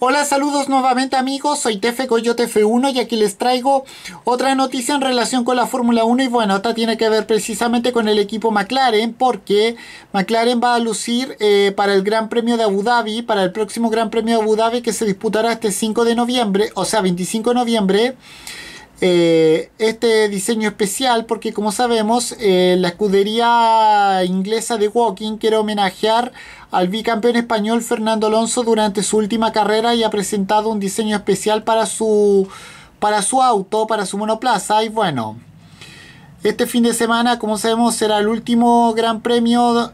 Hola, saludos nuevamente amigos, soy Tefe Coyote F1 y aquí les traigo otra noticia en relación con la Fórmula 1 y bueno, esta tiene que ver precisamente con el equipo McLaren porque McLaren va a lucir eh, para el Gran Premio de Abu Dhabi, para el próximo Gran Premio de Abu Dhabi que se disputará este 5 de noviembre, o sea 25 de noviembre. Eh, este diseño especial porque como sabemos eh, la escudería inglesa de Walking quiere homenajear al bicampeón español Fernando Alonso durante su última carrera y ha presentado un diseño especial para su, para su auto, para su monoplaza y bueno, este fin de semana como sabemos será el último gran premio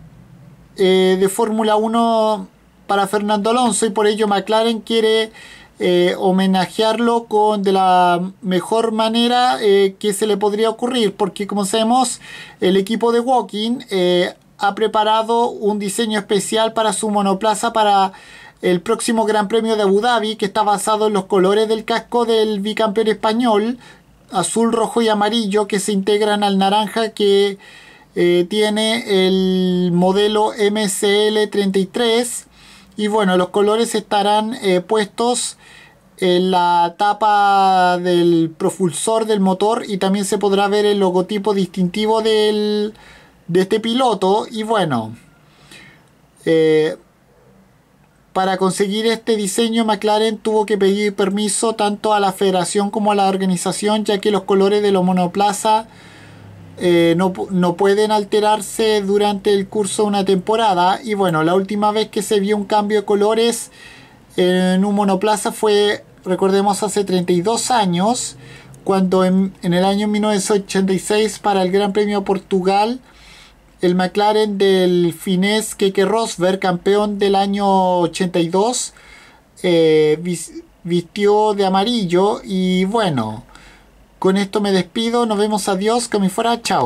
eh, de Fórmula 1 para Fernando Alonso y por ello McLaren quiere eh, homenajearlo con de la mejor manera eh, que se le podría ocurrir, porque como sabemos, el equipo de Walking eh, ha preparado un diseño especial para su monoplaza para el próximo Gran Premio de Abu Dhabi, que está basado en los colores del casco del bicampeón español, azul, rojo y amarillo, que se integran al naranja que tiene el modelo MCL33. Y bueno, los colores estarán puestos en la tapa del propulsor del motor y también se podrá ver el logotipo distintivo de este piloto y bueno eh, para conseguir este diseño McLaren tuvo que pedir permiso tanto a la federación como a la organización ya que los colores de los monoplaza eh, no, no pueden alterarse durante el curso de una temporada y bueno la última vez que se vio un cambio de colores en un monoplaza fue recordemos hace 32 años, cuando en, el año 1986 para el Gran Premio Portugal, el McLaren del finés Keke Rosberg, campeón del año 82, eh, vistió de amarillo y bueno, con esto me despido, nos vemos, adiós, que me fuera, chao.